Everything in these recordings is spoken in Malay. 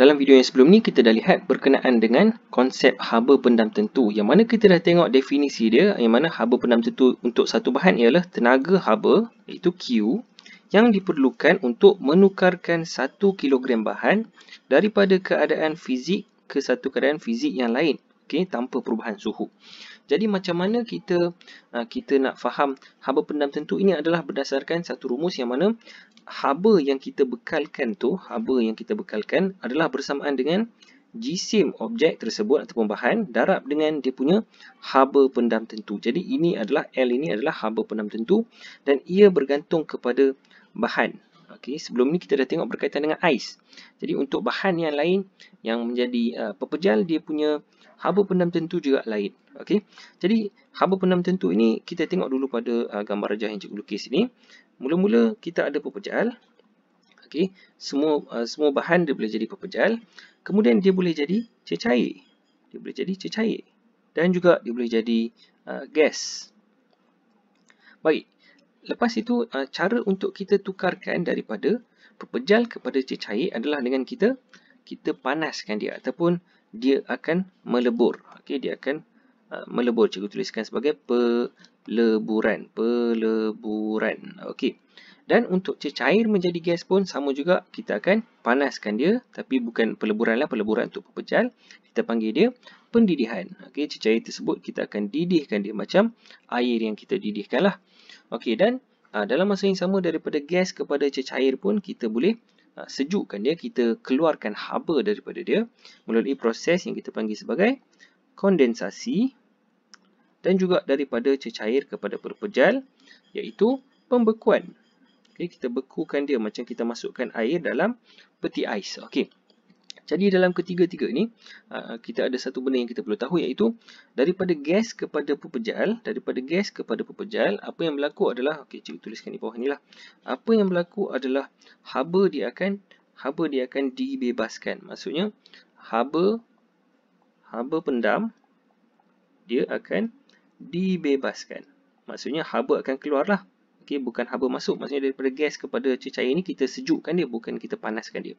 dalam video yang sebelum ni kita dah lihat berkenaan dengan konsep haba pendam tentu yang mana kita dah tengok definisi dia yang mana haba pendam tentu untuk satu bahan ialah tenaga haba iaitu Q yang diperlukan untuk menukarkan satu kilogram bahan daripada keadaan fizik ke satu keadaan fizik yang lain okey tanpa perubahan suhu jadi macam mana kita ah, kita nak faham haba pendam tentu ini adalah berdasarkan satu rumus yang mana haba yang kita bekalkan tu haba yang kita bekalkan adalah bersamaan dengan jisim objek tersebut ataupun bahan darab dengan dia punya haba pendam tentu jadi ini adalah L ini adalah haba pendam tentu dan ia bergantung kepada bahan Okey sebelum ni kita dah tengok berkaitan dengan ais. Jadi untuk bahan yang lain yang menjadi uh, pepejal dia punya haba pendam tentu juga lain. Okey. Jadi haba pendam tentu ini kita tengok dulu pada uh, gambar rajah yang cikgu lukis ini. Mula-mula kita ada pepejal. Okey. Semua uh, semua bahan dia boleh jadi pepejal. Kemudian dia boleh jadi cecair. Dia boleh jadi cecair. Dan juga dia boleh jadi uh, gas. Baik. Lepas itu uh, cara untuk kita tukarkan daripada pepejal kepada cecair adalah dengan kita kita panaskan dia ataupun dia akan melebur. Okey, dia akan uh, melebur. Cikgu tuliskan sebagai peleburan. Peleburan. Okey. Dan untuk cecair menjadi gas pun sama juga kita akan panaskan dia. Tapi bukan peleburan lah. Peleburan untuk pepecal. Kita panggil dia pendidihan. Okey, cecair tersebut kita akan didihkan dia macam air yang kita didihkan lah. Okey, dan uh, dalam masa yang sama daripada gas kepada cecair pun kita boleh Uh, sejukkan dia, kita keluarkan haba daripada dia melalui proses yang kita panggil sebagai kondensasi dan juga daripada cecair kepada perpejal iaitu pembekuan. Okay, kita bekukan dia macam kita masukkan air dalam peti ais. Okay. Jadi dalam ketiga-tiga ini uh, kita ada satu benda yang kita perlu tahu iaitu daripada gas kepada pepejal, daripada gas kepada pepejal, apa yang berlaku adalah, okay cikgu tuliskan di bawah ni lah. Apa yang berlaku adalah haba dia akan haba dia akan dibebaskan maksudnya haba haba pendam dia akan dibebaskan maksudnya haba akan keluarlah okey bukan haba masuk maksudnya daripada gas kepada cecair ini kita sejukkan dia bukan kita panaskan dia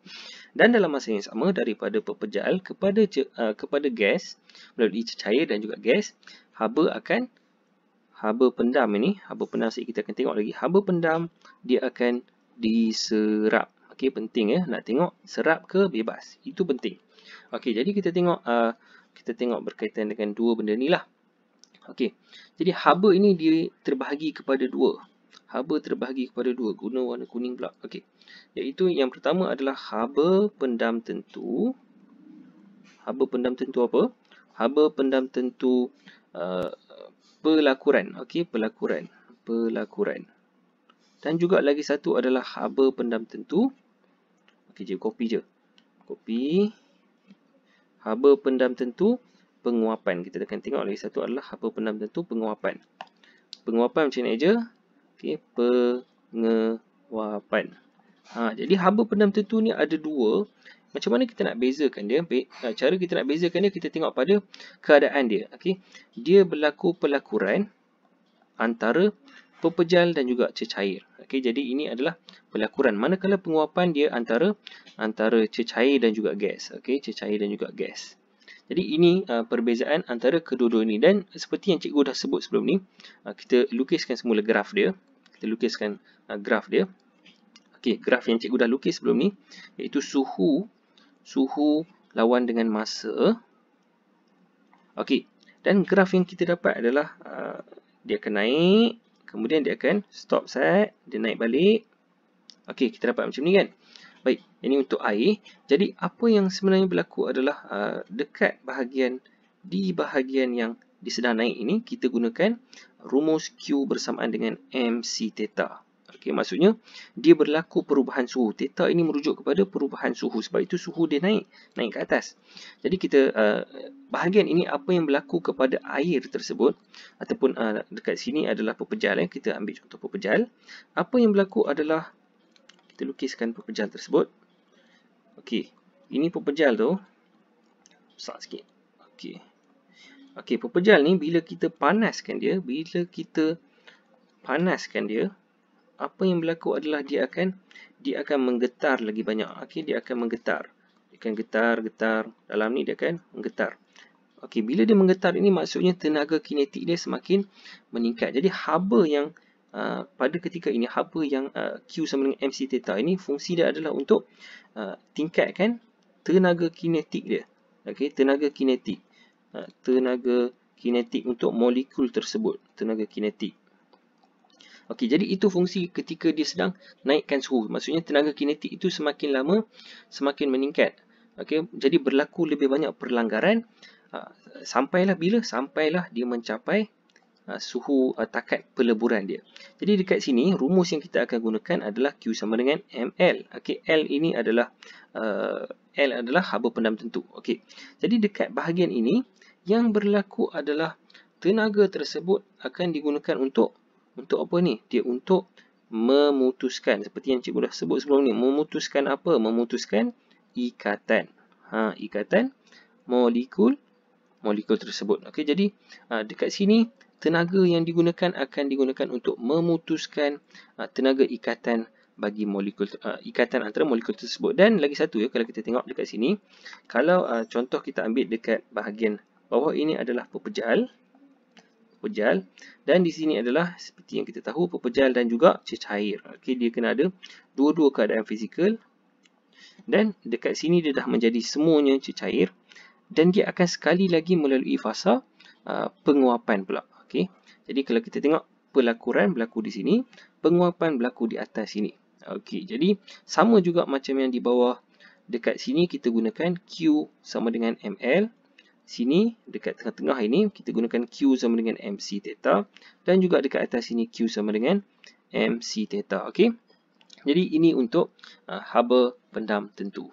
dan dalam masa yang sama daripada pepejal kepada uh, kepada gas melalui cecair dan juga gas haba akan haba pendam ini haba pendam sikit kita akan tengok lagi haba pendam dia akan diserap. Okey, penting ya. Nak tengok serap ke bebas. Itu penting. Okey, jadi kita tengok uh, kita tengok berkaitan dengan dua benda ni lah. Okey, jadi haba ini diri terbahagi kepada dua. Haba terbahagi kepada dua. Guna warna kuning pula. Okey, iaitu yang pertama adalah haba pendam tentu. Haba pendam tentu apa? Haba pendam tentu uh, pelakuran. Okey, pelakuran. Pelakuran dan juga lagi satu adalah haba pendam tentu okey je kopi je Kopi. haba pendam tentu penguapan kita akan tengok lagi satu adalah haba pendam tentu penguapan penguapan macam ni aja okey penguapan ha jadi haba pendam tentu ni ada dua macam mana kita nak bezakan dia ha, cara kita nak bezakan dia kita tengok pada keadaan dia okey dia berlaku pelakuran antara pepejal dan juga cecair. Okey, jadi ini adalah pelakuran. Manakala penguapan dia antara antara cecair dan juga gas. Okey, cecair dan juga gas. Jadi ini uh, perbezaan antara kedua-dua ini dan seperti yang cikgu dah sebut sebelum ni, uh, kita lukiskan semula graf dia. Kita lukiskan uh, graf dia. Okey, graf yang cikgu dah lukis sebelum ni iaitu suhu suhu lawan dengan masa. Okey. Dan graf yang kita dapat adalah uh, dia akan naik Kemudian dia akan stop set, dia naik balik. Okey, kita dapat macam ni kan. Baik, ini untuk air. Jadi apa yang sebenarnya berlaku adalah uh, dekat bahagian di bahagian yang dia sedang naik ini kita gunakan rumus Q bersamaan dengan MC theta. Okay, maksudnya, dia berlaku perubahan suhu. Theta ini merujuk kepada perubahan suhu. Sebab itu, suhu dia naik naik ke atas. Jadi, kita uh, bahagian ini apa yang berlaku kepada air tersebut. Ataupun uh, dekat sini adalah pepejal. Eh. Kita ambil contoh pepejal. Apa yang berlaku adalah, kita lukiskan pepejal tersebut. Okey, ini pepejal tu. Besar sikit. Okey. Okey, pepejal ni bila kita panaskan dia, bila kita panaskan dia, apa yang berlaku adalah dia akan dia akan menggetar lagi banyak. Ah, Okey, dia akan menggetar. Dia akan getar, getar. Dalam ni dia akan menggetar. Okey, bila dia menggetar ini maksudnya tenaga kinetik dia semakin meningkat. Jadi haba yang uh, pada ketika ini haba yang uh, Q sama dengan MC theta ini fungsi dia adalah untuk uh, tingkatkan tenaga kinetik dia. Okey, tenaga kinetik. Uh, tenaga kinetik untuk molekul tersebut, tenaga kinetik. Okey, jadi itu fungsi ketika dia sedang naikkan suhu. Maksudnya tenaga kinetik itu semakin lama semakin meningkat. Okey, jadi berlaku lebih banyak perlanggaran uh, sampailah bila sampailah dia mencapai ah, suhu uh, takat peleburan dia. Jadi dekat sini rumus yang kita akan gunakan adalah Q sama dengan ML. Okey, L ini adalah uh, L adalah haba pendam tentu. Okey. Jadi dekat bahagian ini yang berlaku adalah tenaga tersebut akan digunakan untuk untuk apa ni? Dia untuk memutuskan. Seperti yang cikgu dah sebut sebelum ni. Memutuskan apa? Memutuskan ikatan. Ha, ikatan molekul molekul tersebut. Okey, jadi uh, dekat sini tenaga yang digunakan akan digunakan untuk memutuskan uh, tenaga ikatan bagi molekul uh, ha, ikatan antara molekul tersebut dan lagi satu ya kalau kita tengok dekat sini kalau uh, contoh kita ambil dekat bahagian bawah ini adalah pepejal pepejal dan di sini adalah seperti yang kita tahu pepejal dan juga cecair. Okey dia kena ada dua-dua keadaan fizikal dan dekat sini dia dah menjadi semuanya cecair dan dia akan sekali lagi melalui fasa uh, penguapan pula. Okey. Jadi kalau kita tengok pelakuran berlaku di sini, penguapan berlaku di atas sini. Okey. Jadi sama juga macam yang di bawah dekat sini kita gunakan Q sama dengan ML sini dekat tengah-tengah ini kita gunakan Q sama dengan MC theta dan juga dekat atas sini Q sama dengan MC theta. Okay, Jadi ini untuk uh, Hubble pendam tentu.